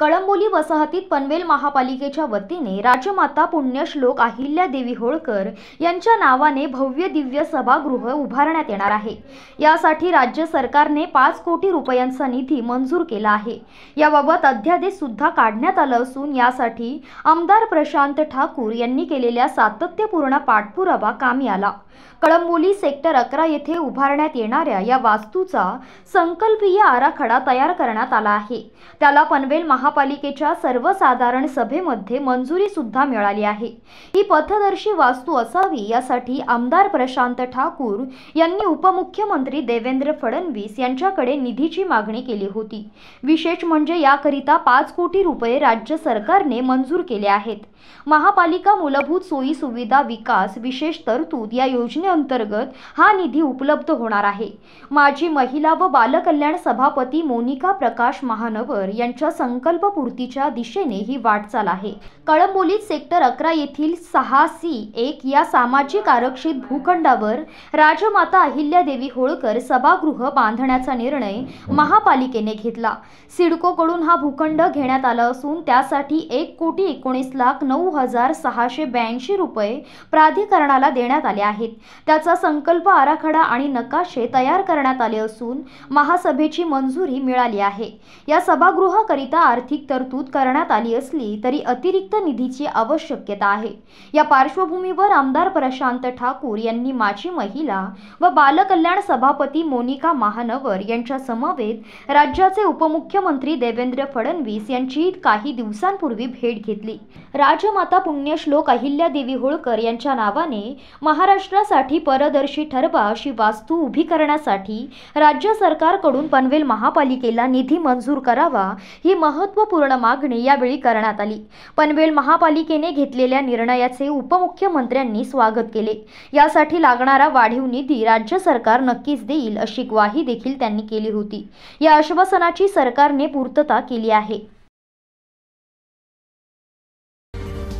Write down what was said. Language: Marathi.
कळंबोली वसाहतीत पनवेल महापालिकेच्या वतीने राजमाता पुण्यश्लोक अहिल्या देवी होळकर यांच्या नावाने भव्य दिव्य सभागृह उभारण्यात येणार आहे यासाठी राज्य सरकारने पाच कोटी रुपयांचा निधी मंजूर केला आहे याबाबत अध्यादेश सुद्धा काढण्यात आला असून यासाठी आमदार प्रशांत ठाकूर यांनी केलेल्या सातत्यपूर्ण पाठपुरावा कामी आला कळंबोली सेक्टर अकरा येथे उभारण्यात येणाऱ्या या वास्तूचा संकल्पीय आराखडा तयार करण्यात आला आहे त्याला पनवेल महापालिकेच्या सर्वसाधारण सभेमध्ये मंजुरी सुद्धा मिळाली आहे ही पथदर्शी वास्तू असावी यासाठी आमदार प्रशांत ठाकूर यांनी उपमुख्यमंत्री देवेंद्र फडणवीस यांच्याकडे निधीची मागणी केली होती विशेष म्हणजे याकरिता पाच कोटी रुपये राज्य सरकारने मंजूर केले आहेत महापालिका मूलभूत सोयी सुविधा विकास विशेष तरतूद या योजना योजनेअंतर्गत हा निधी उपलब्ध होणार आहे माजी महिला व बालकल्याण सभापती मोनिका प्रकाश महानवर यांच्या संकल्पपूर्तीच्या दिशेने ही वाटचाल आहे कळंबोलीत सेक्टर अकरा येथील सहा सी एक या सामाजिक आरक्षित भूखंडावर राजमाता अहिल्यादेवी होळकर सभागृह बांधण्याचा निर्णय महापालिकेने घेतला सिडकोकडून हा भूखंड घेण्यात आला असून त्यासाठी एक कोटी एकोणीस लाख नऊ हजार सहाशे ब्याऐंशी रुपये प्राधिकरणाला देण्यात आले आहेत त्याचा संकल्प आराखडा आणि नकाशे तयार करण्यात आले असून महासभेची मंजुरी मिळाली आहे या सभागृहाकरिता आर्थिक तरतूद करण्यात आली असली तरी अतिरिक्त निधीची आवश्यकता आहे या पार्श्वभूमीवर आमदार प्रशांत ठाकूर यांनी माजी महिला व बालकल्याण सभापती मोनिका महानवर यांच्या समवेत राज्याचे उपमुख्यमंत्री देवेंद्र फडणवीस यांची काही दिवसांपूर्वी भेट घेतली राजमाता पुण्यश्लोक अहिल्या देवी होळकर यांच्या नावाने महाराष्ट्र साठी पारदर्शी ठरवा अशी वास्तू उभी करण्यासाठी राज्य सरकारकडून पनवेल महापालिकेला निधी मंजूर करावा ही महत्त्वपूर्ण मागणी यावेळी करण्यात आली पनवेल महापालिकेने घेतलेल्या निर्णयाचे उपमुख्यमंत्र्यांनी स्वागत केले यासाठी लागणारा वाढीव निधी राज्य सरकार नक्कीच देईल अशी ग्वाही देखील त्यांनी केली होती या आश्वासनाची सरकारने पूर्तता केली आहे